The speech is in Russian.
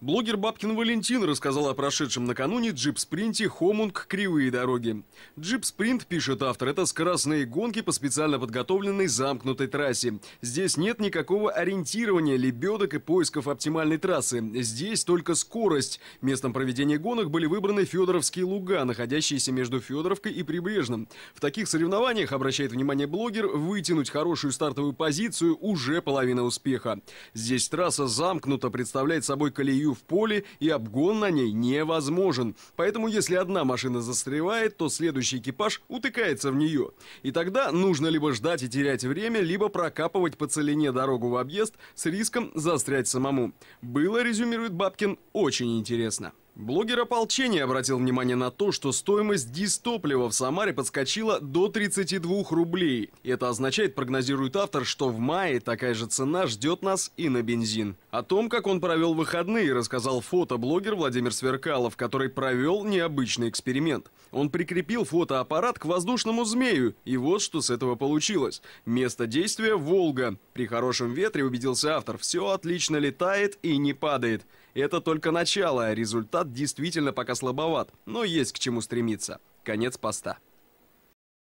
Блогер Бабкин Валентин рассказал о прошедшем накануне джип-спринте «Хомунг. Кривые дороги». Джип-спринт, пишет автор, это скоростные гонки по специально подготовленной замкнутой трассе. Здесь нет никакого ориентирования, лебедок и поисков оптимальной трассы. Здесь только скорость. Местом проведения гонок были выбраны Федоровские луга, находящиеся между Федоровкой и Прибрежным. В таких соревнованиях, обращает внимание блогер, вытянуть хорошую стартовую позицию уже половина успеха. Здесь трасса замкнута, представляет собой колею стою в поле, и обгон на ней невозможен. Поэтому если одна машина застревает, то следующий экипаж утыкается в нее. И тогда нужно либо ждать и терять время, либо прокапывать по целине дорогу в объезд с риском застрять самому. Было, резюмирует Бабкин, очень интересно. Блогер ополчения обратил внимание на то, что стоимость дистоплива в Самаре подскочила до 32 рублей. Это означает, прогнозирует автор, что в мае такая же цена ждет нас и на бензин. О том, как он провел выходные, рассказал фотоблогер Владимир Сверкалов, который провел необычный эксперимент. Он прикрепил фотоаппарат к воздушному змею, и вот что с этого получилось. Место действия – Волга. При хорошем ветре, убедился автор, все отлично летает и не падает. Это только начало, а результат действительно пока слабоват, но есть к чему стремиться. Конец поста.